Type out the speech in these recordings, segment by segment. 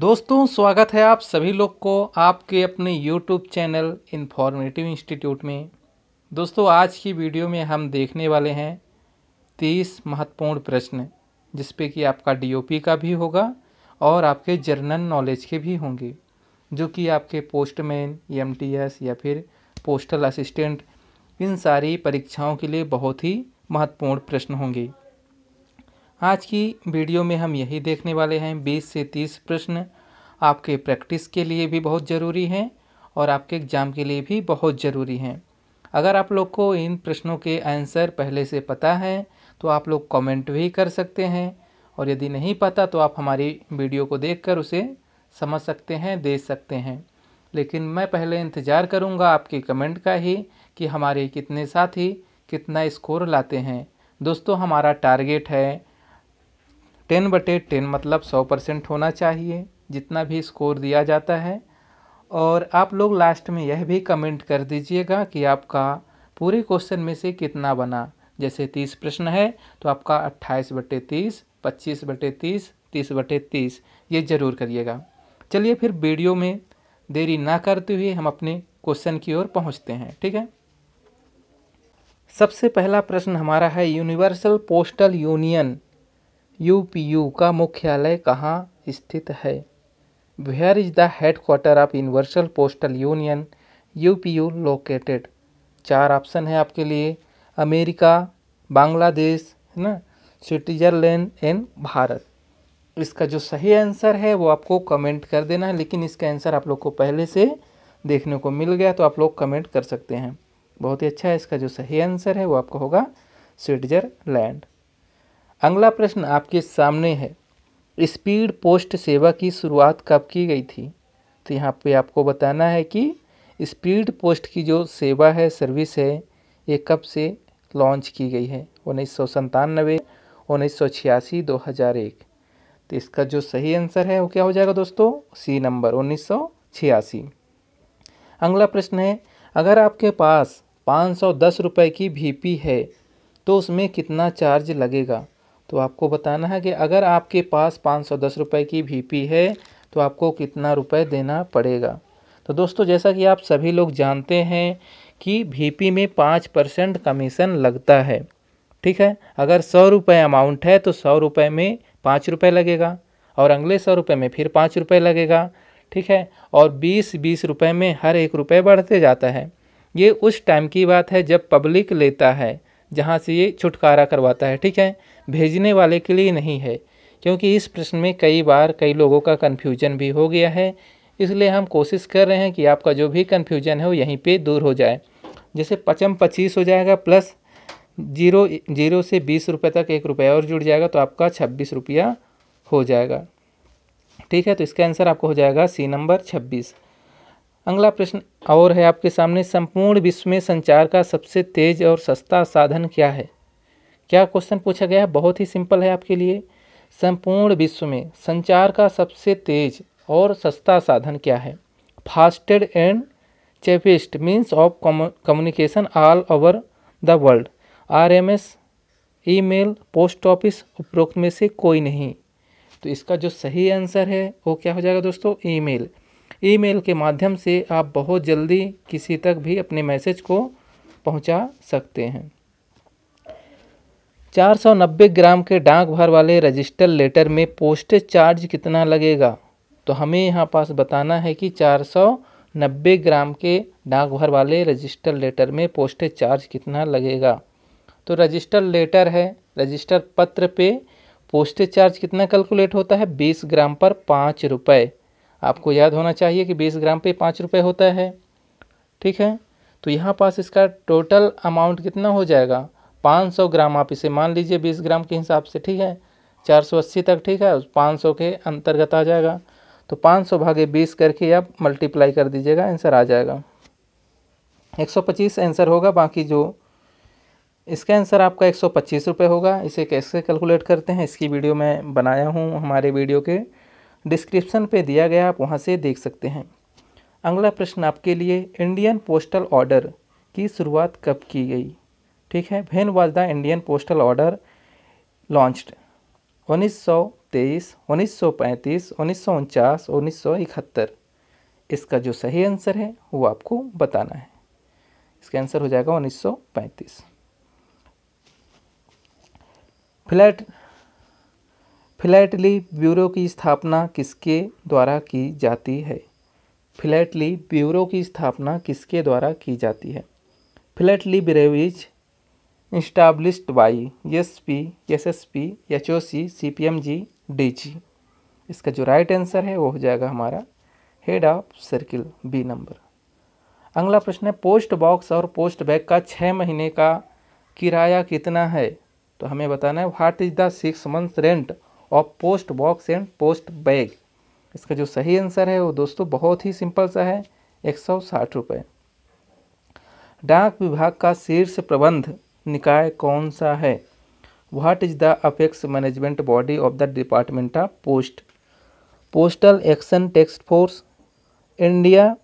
दोस्तों स्वागत है आप सभी लोग को आपके अपने YouTube चैनल इन्फॉर्मेटिव इंस्टीट्यूट में दोस्तों आज की वीडियो में हम देखने वाले हैं तीस महत्वपूर्ण प्रश्न जिसपे कि आपका डीओपी का भी होगा और आपके जर्नल नॉलेज के भी होंगे जो कि आपके पोस्टमैन एम या फिर पोस्टल असिस्टेंट इन सारी परीक्षाओं के लिए बहुत ही महत्वपूर्ण प्रश्न होंगे आज की वीडियो में हम यही देखने वाले हैं बीस से तीस प्रश्न आपके प्रैक्टिस के लिए भी बहुत ज़रूरी हैं और आपके एग्ज़ाम के लिए भी बहुत ज़रूरी हैं अगर आप लोग को इन प्रश्नों के आंसर पहले से पता है तो आप लोग कमेंट भी कर सकते हैं और यदि नहीं पता तो आप हमारी वीडियो को देखकर उसे समझ सकते हैं दे सकते हैं लेकिन मैं पहले इंतज़ार करूंगा आपके कमेंट का ही कि हमारे कितने साथी कितना स्कोर लाते हैं दोस्तों हमारा टारगेट है टेन बटे टेन मतलब सौ परसेंट होना चाहिए जितना भी स्कोर दिया जाता है और आप लोग लास्ट में यह भी कमेंट कर दीजिएगा कि आपका पूरे क्वेश्चन में से कितना बना जैसे तीस प्रश्न है तो आपका अट्ठाईस बटे तीस पच्चीस बटे तीस तीस बटे तीस ये ज़रूर करिएगा चलिए फिर वीडियो में देरी ना करते हुए हम अपने क्वेश्चन की ओर पहुँचते हैं ठीक है सबसे पहला प्रश्न हमारा है यूनिवर्सल पोस्टल यूनियन यू का मुख्यालय कहाँ स्थित है where is the headquarter of universal postal union यू लोकेटेड चार ऑप्शन है आपके लिए अमेरिका बांग्लादेश है ना स्विट्ज़रलैंड एंड भारत इसका जो सही आंसर है वो आपको कमेंट कर देना है लेकिन इसका आंसर आप लोग को पहले से देखने को मिल गया तो आप लोग कमेंट कर सकते हैं बहुत ही अच्छा है इसका जो सही आंसर है वो आपका होगा स्विट्ज़रलैंड अगला प्रश्न आपके सामने है स्पीड पोस्ट सेवा की शुरुआत कब की गई थी तो यहाँ पे आपको बताना है कि स्पीड पोस्ट की जो सेवा है सर्विस है ये कब से लॉन्च की गई है उन्नीस सौ संतानवे उन्नीस सौ छियासी दो हज़ार एक तो इसका जो सही आंसर है वो क्या हो जाएगा दोस्तों सी नंबर उन्नीस सौ छियासी अगला प्रश्न है अगर आपके पास पाँच सौ दस रुपये की पी है तो उसमें कितना चार्ज लगेगा तो आपको बताना है कि अगर आपके पास पाँच सौ दस रुपये की पी है तो आपको कितना रुपए देना पड़ेगा तो दोस्तों जैसा कि आप सभी लोग जानते हैं कि पी में पाँच परसेंट कमीशन लगता है ठीक है अगर सौ रुपये अमाउंट है तो सौ रुपये में पाँच रुपये लगेगा और अगले सौ रुपये में फिर पाँच रुपये लगेगा ठीक है और बीस बीस रुपये में हर एक रुपये बढ़ते जाता है ये उस टाइम की बात है जब पब्लिक लेता है जहाँ से ये छुटकारा करवाता है ठीक है भेजने वाले के लिए नहीं है क्योंकि इस प्रश्न में कई बार कई लोगों का कन्फ्यूजन भी हो गया है इसलिए हम कोशिश कर रहे हैं कि आपका जो भी कन्फ्यूजन है वो यहीं पर दूर हो जाए जैसे पचम पच्चीस हो जाएगा प्लस जीरो जीरो से बीस रुपये तक एक रुपया और जुड़ जाएगा तो आपका छब्बीस रुपया हो जाएगा ठीक है तो इसका आंसर आपको हो जाएगा सी नंबर छब्बीस अगला प्रश्न और है आपके सामने संपूर्ण विश्व में संचार का सबसे तेज और सस्ता साधन क्या है क्या क्वेश्चन पूछा गया है बहुत ही सिंपल है आपके लिए संपूर्ण विश्व में संचार का सबसे तेज और सस्ता साधन क्या है fastest and cheapest means of communication all over the world R M S email post office उपरोक्त में से कोई नहीं तो इसका जो सही आंसर है वो क्या हो जाएगा दोस्तों ईमेल ईमेल के माध्यम से आप बहुत जल्दी किसी तक भी अपने मैसेज को पहुंचा सकते हैं 490 ग्राम के डाक भर वाले रजिस्टर लेटर में पोस्टेज चार्ज कितना लगेगा तो हमें यहाँ पास बताना है कि 490 ग्राम के डाक भर वाले रजिस्टर लेटर में पोस्टेज चार्ज कितना लगेगा तो रजिस्टर लेटर है रजिस्टर पत्र पे पोस्टेज चार्ज कितना कैलकुलेट होता है बीस ग्राम पर पाँच रुपये आपको याद होना चाहिए कि बीस ग्राम पे पाँच रुपये होता है ठीक है तो यहाँ पास इसका टोटल अमाउंट कितना हो जाएगा 500 ग्राम आप इसे मान लीजिए 20 ग्राम के हिसाब से ठीक है 480 तक ठीक है 500 के अंतर्गत आ जाएगा तो 500 भागे 20 करके आप मल्टीप्लाई कर दीजिएगा आंसर आ जाएगा 125 आंसर होगा बाकी जो इसका आंसर आपका एक सौ होगा इसे कैसे कैलकुलेट करते हैं इसकी वीडियो मैं बनाया हूँ हमारे वीडियो के डिस्क्रिप्शन पर दिया गया आप वहाँ से देख सकते हैं अगला प्रश्न आपके लिए इंडियन पोस्टल ऑर्डर की शुरुआत कब की गई ठीक है when was the Indian postal order launched 1923, 1935, सौ इकहत्तर इसका जो सही आंसर है वो आपको बताना है इसका आंसर हो जाएगा 1935 फ्लैट फ्लैटली ब्यूरो की स्थापना किसके द्वारा की जाती है फ्लैटली ब्यूरो की स्थापना किसके द्वारा की जाती है philately bureaus established by S P S S P H O C C P M G D G इसका जो राइट आंसर है वो हो जाएगा हमारा head of circle B number अगला प्रश्न है पोस्ट बॉक्स और पोस्ट बैग का छः महीने का किराया कितना है तो हमें बताना है what is the six month rent of post box and post bag इसका जो सही आंसर है वो दोस्तों बहुत ही सिंपल सा है एक सौ साठ रुपये डाक विभाग का शीर्ष प्रबंध निकाय कौन सा है what is the apex management body of the department of post postal action text force India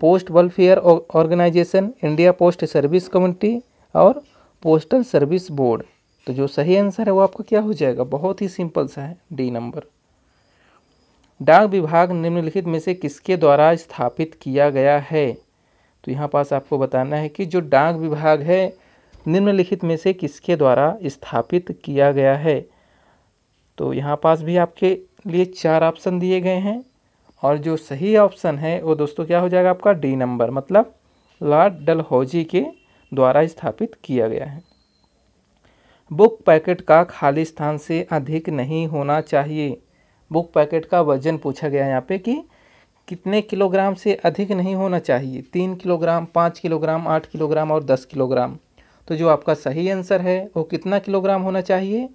post welfare organisation India post service committee और पोस्टल सर्विस बोर्ड तो जो सही आंसर है वो आपका क्या हो जाएगा बहुत ही सिंपल सा है डी नंबर डाक विभाग निम्नलिखित में से किसके द्वारा स्थापित किया गया है तो यहाँ पास आपको बताना है कि जो डाक विभाग है निम्नलिखित में से किसके द्वारा स्थापित किया गया है तो यहाँ पास भी आपके लिए चार ऑप्शन दिए गए हैं और जो सही ऑप्शन है वो दोस्तों क्या हो जाएगा आपका डी नंबर मतलब लॉर्ड हौजी के द्वारा स्थापित किया गया है बुक पैकेट का खाली स्थान से अधिक नहीं होना चाहिए बुक पैकेट का वजन पूछा गया है यहाँ पे कि कितने किलोग्राम से अधिक नहीं होना चाहिए तीन किलोग्राम पाँच किलोग्राम आठ किलोग्राम और दस किलोग्राम तो जो आपका सही आंसर है वो कितना किलोग्राम होना चाहिए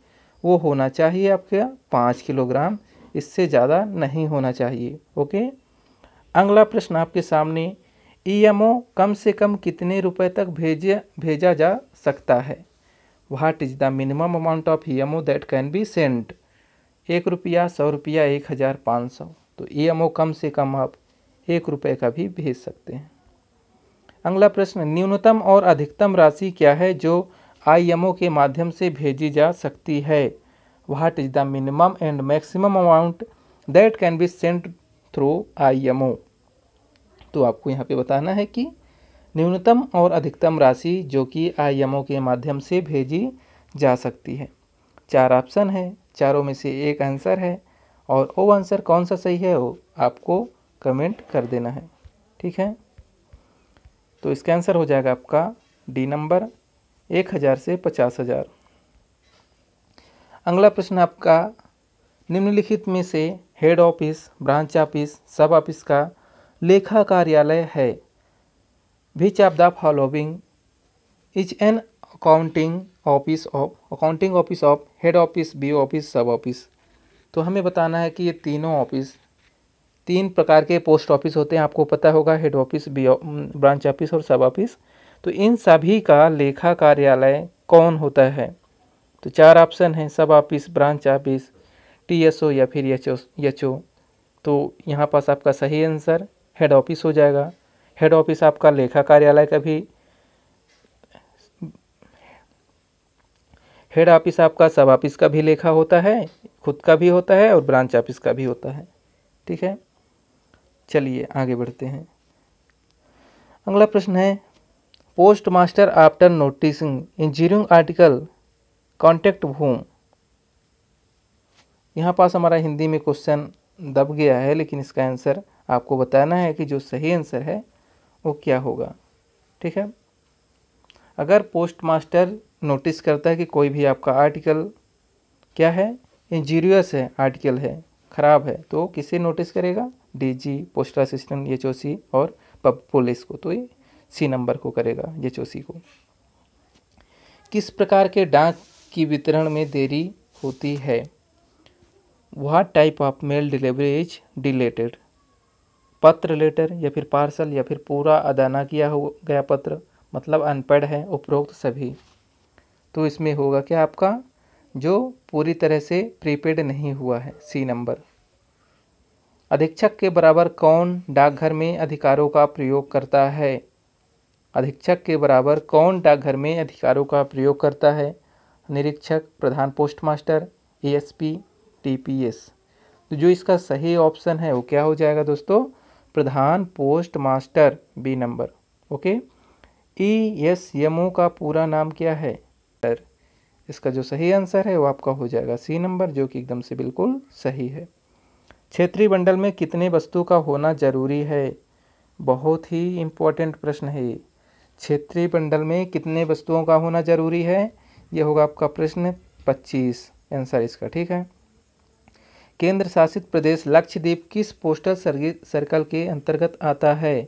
वो होना चाहिए आपका पाँच किलोग्राम इससे ज़्यादा नहीं होना चाहिए ओके अगला प्रश्न आपके सामने ईएमओ e कम से कम कितने रुपए तक भेजे भेजा जा सकता है what is the minimum amount of E M O that can be sent एक रुपया सौ रुपया एक हज़ार पाँच सौ तो ई एम ओ कम से कम आप एक रुपये का भी भेज सकते हैं अगला प्रश्न न्यूनतम और अधिकतम राशि क्या है जो आईएमओ के माध्यम से भेजी जा सकती है what is the minimum and maximum amount that can be sent through IMO तो आपको यहाँ पे बताना है कि न्यूनतम और अधिकतम राशि जो कि आईएमओ के माध्यम से भेजी जा सकती है चार ऑप्शन है चारों में से एक आंसर है और वो आंसर कौन सा सही है वो आपको कमेंट कर देना है ठीक है तो इसका आंसर हो जाएगा आपका डी नंबर एक हज़ार से पचास हज़ार अगला प्रश्न आपका निम्नलिखित में से head office branch office sub office का लेखा कार्यालय है which of the following is an accounting office of accounting office of head office B office sub office तो हमें बताना है कि ये तीनों ऑफिस तीन प्रकार के पोस्ट ऑफिस होते हैं आपको पता होगा हेड ऑफिस ब्रांच ऑफिस और सब ऑफिस तो इन सभी का लेखा कार्यालय कौन होता है तो चार ऑप्शन हैं सब ऑफिस ब्रांच ऑफिस टीएसओ या फिर एच ओ तो यहाँ पास आपका सही आंसर हेड ऑफिस हो जाएगा हेड ऑफिस आपका लेखा कार्यालय का भी हेड ऑफिस आपका सब ऑफिस का भी लेखा होता है खुद का भी होता है और ब्रांच ऑफिस का भी होता है ठीक है चलिए आगे बढ़ते हैं अगला प्रश्न है post master after noticing engineering article contact home यहाँ पास हमारा हिंदी में क्वेश्चन दब गया है लेकिन इसका आंसर आपको बताना है कि जो सही आंसर है वो क्या होगा ठीक है अगर पोस्ट मास्टर नोटिस करता है कि कोई भी आपका आर्टिकल क्या है इंजीरियस है आर्टिकल है ख़राब है तो किसे नोटिस करेगा डीजी पोस्टल असिस्टेंट ये चौसी और पब पुलिस को तो ये सी नंबर को करेगा ये चौसी को किस प्रकार के डाक की वितरण में देरी होती है what type of mail delivery is delayed पत्र लेटर या फिर पार्सल या फिर पूरा अदाना किया हो गया पत्र मतलब अनपढ़ है उपरोक्त सभी तो इसमें होगा क्या आपका जो पूरी तरह से प्रीपेड नहीं हुआ है सी नंबर अधीक्षक के बराबर कौन डाकघर में अधिकारों का प्रयोग करता है अधीक्षक के बराबर कौन डाकघर में अधिकारों का प्रयोग करता है निरीक्षक प्रधान पोस्ट मास्टर एएसपी टीपीएस तो जो इसका सही ऑप्शन है वो क्या हो जाएगा दोस्तों प्रधान post master B number okay E S M O का पूरा नाम क्या है सर इसका जो सही आंसर है वो आपका हो जाएगा सी नंबर जो कि एकदम से बिल्कुल सही है क्षेत्रीय बंडल में कितने वस्तु का होना जरूरी है बहुत ही इम्पोर्टेंट प्रश्न है क्षेत्रीय बंडल में कितने वस्तुओं का होना जरूरी है ये होगा आपका प्रश्न पच्चीस आंसर इसका ठीक है केंद्र शासित प्रदेश लक्षद्वीप किस पोस्टल सर्कल के अंतर्गत आता है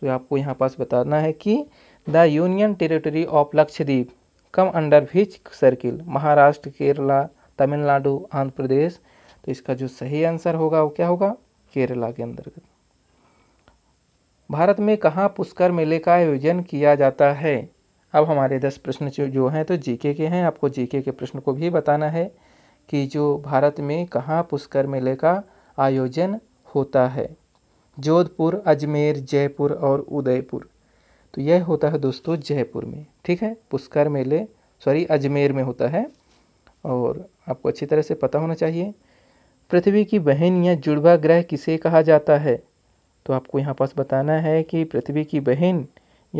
तो आपको यहाँ पास बताना है कि the union territory of Lakshadweep come under which circle Maharashtra Kerala Tamil Nadu Andhra Pradesh तो इसका जो सही आंसर होगा वो क्या होगा केरला के अंतर्गत भारत में कहाँ पुष्कर मेले का आयोजन किया जाता है अब हमारे दस प्रश्न जो हैं तो जीके के हैं आपको जीके के प्रश्न को भी बताना है कि जो भारत में कहाँ पुष्कर मेले का आयोजन होता है जोधपुर अजमेर जयपुर और उदयपुर तो यह होता है दोस्तों जयपुर में ठीक है पुष्कर मेले सॉरी अजमेर में होता है और आपको अच्छी तरह से पता होना चाहिए पृथ्वी की बहन या जुड़वा ग्रह किसे कहा जाता है तो आपको यहाँ पास बताना है कि पृथ्वी की बहन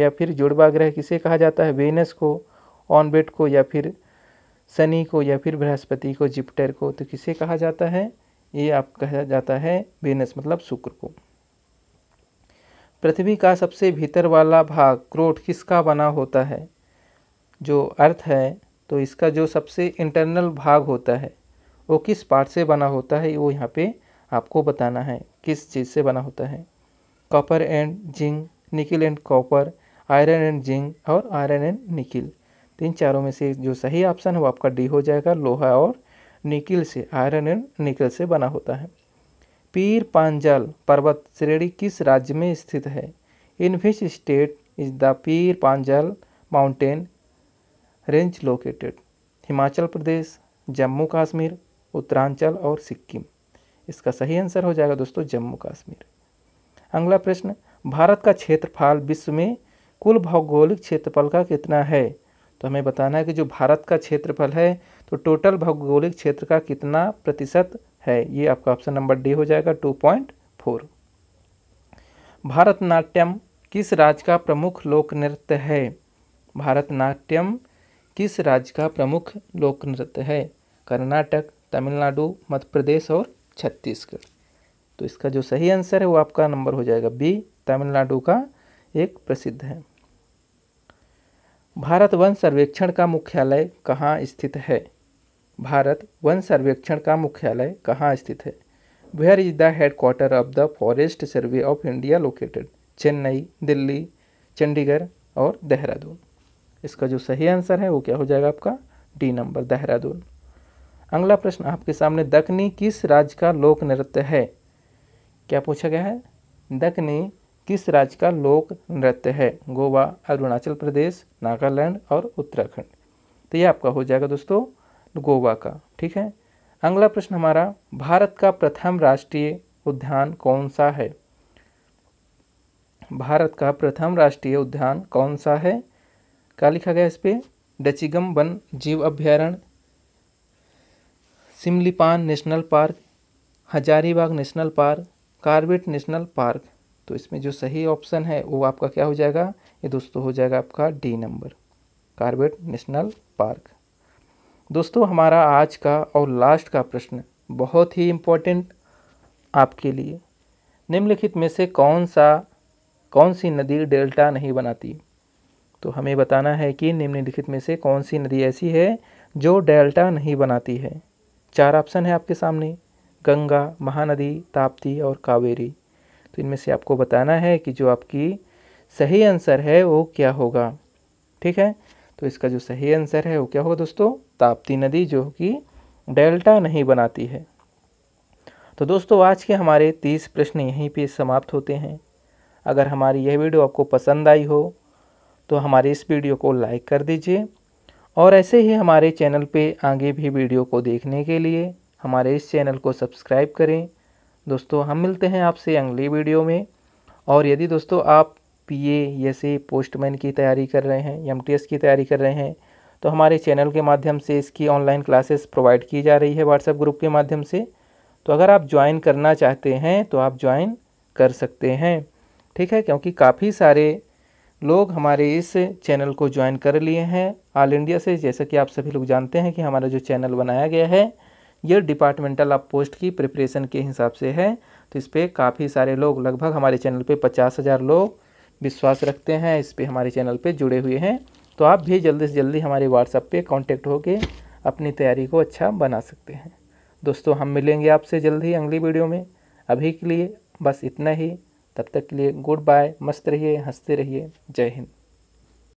या फिर जुड़वा ग्रह किसे कहा जाता है वेनस को ऑनबेट को या फिर शनि को या फिर बृहस्पति को जिप्टर को तो किसे कहा जाता है ये आप कहा जाता है वेनस मतलब शुक्र को पृथ्वी का सबसे भीतर वाला भाग क्रोट किसका बना होता है जो अर्थ है तो इसका जो सबसे इंटरनल भाग होता है वो किस पार्ट से बना होता है वो यहाँ पे आपको बताना है किस चीज़ से बना होता है copper and zinc nickel and copper iron and zinc और आयरन एंड निकिल तीन चारों में से जो सही ऑप्शन है वो आपका डी हो जाएगा लोहा और निकिल से आयरन एंड निकिल से बना होता है पीर पांजाल पर्वत श्रेणी किस राज्य में स्थित है in which state is the Pir Panjal mountain range located Himachal Pradesh Jammu Kashmir Uttaranchal और सिक्किम इसका सही आंसर हो जाएगा दोस्तों जम्मू कश्मीर अगला प्रश्न भारत का क्षेत्रफल विश्व में कुल भौगोलिक क्षेत्रफल का कितना है तो हमें बताना है कि जो भारत का क्षेत्रफल है तो टोटल भौगोलिक क्षेत्र का कितना प्रतिशत है ये आपका ऑप्शन नंबर डी हो जाएगा टू पॉइंट फोर भारतनाट्यम किस राज्य का प्रमुख लोक नृत्य है भारतनाट्यम किस राज्य का प्रमुख लोक नृत्य है कर्नाटक तमिलनाडु मध्य प्रदेश और छत्तीसगढ़ तो इसका जो सही आंसर है वो आपका नंबर हो जाएगा बी तमिलनाडु का एक प्रसिद्ध है भारत वन सर्वेक्षण का मुख्यालय कहाँ स्थित है भारत वन सर्वेक्षण का मुख्यालय कहाँ स्थित है where is the headquarter of the forest survey of India located Chennai Delhi Chandigarh और देहरादून इसका जो सही आंसर है वो क्या हो जाएगा आपका डी नंबर देहरादून अगला प्रश्न आपके सामने दखनी किस राज्य का लोक नृत्य है क्या पूछा गया है दखनी किस राज्य का लोक नृत्य है गोवा अरुणाचल प्रदेश नागालैंड और उत्तराखंड तो ये आपका हो जाएगा दोस्तों गोवा का ठीक है अगला प्रश्न हमारा भारत का प्रथम राष्ट्रीय उद्यान कौन सा है भारत का प्रथम राष्ट्रीय उद्यान कौन सा है क्या लिखा गया इस पर डचिगम वन जीव अभ्यारण्य Simlipal national park Hazaribagh national park Corbett national park तो इसमें जो सही ऑप्शन है वो आपका क्या हो जाएगा ये दोस्तों हो जाएगा आपका D number Corbett national park दोस्तों हमारा आज का और लास्ट का प्रश्न बहुत ही इम्पोर्टेंट आपके लिए निम्नलिखित में से कौन सा कौन सी नदी डेल्टा नहीं बनाती तो हमें बताना है कि निम्नलिखित में से कौन सी नदी ऐसी है जो डेल्टा नहीं बनाती है चार ऑप्शन है आपके सामने गंगा महानदी ताप्ती और कावेरी तो इनमें से आपको बताना है कि जो आपकी सही आंसर है वो क्या होगा ठीक है तो इसका जो सही आंसर है वो क्या होगा दोस्तों ताप्ती नदी जो कि डेल्टा नहीं बनाती है तो दोस्तों आज के हमारे तीस प्रश्न यहीं पे समाप्त होते हैं अगर हमारी यह वीडियो आपको पसंद आई हो तो हमारे इस वीडियो को लाइक कर दीजिए और ऐसे ही हमारे चैनल पे आगे भी वीडियो को देखने के लिए हमारे इस चैनल को सब्सक्राइब करें दोस्तों हम मिलते हैं आपसे अगली वीडियो में और यदि दोस्तों आप ए ये पोस्टमैन की तैयारी कर रहे हैं एम की तैयारी कर रहे हैं तो हमारे चैनल के माध्यम से इसकी ऑनलाइन क्लासेस प्रोवाइड की जा रही है व्हाट्सएप ग्रुप के माध्यम से तो अगर आप ज्वाइन करना चाहते हैं तो आप ज्वाइन कर सकते हैं ठीक है क्योंकि काफ़ी सारे लोग हमारे इस चैनल को ज्वाइन कर लिए हैं ऑल इंडिया से जैसा कि आप सभी लोग जानते हैं कि हमारा जो चैनल बनाया गया है ये डिपार्टमेंटल आप पोस्ट की प्रिपरेशन के हिसाब से है तो इस पर काफ़ी सारे लोग लगभग हमारे चैनल पे पचास हज़ार लोग विश्वास रखते हैं इस पर हमारे चैनल पे जुड़े हुए हैं तो आप भी जल्दी से जल्दी हमारे व्हाट्सएप पे कांटेक्ट होकर अपनी तैयारी को अच्छा बना सकते हैं दोस्तों हम मिलेंगे आपसे जल्द ही अगली वीडियो में अभी के लिए बस इतना ही तब तक के लिए गुड बाय मस्त रहिए हंसते रहिए जय हिंद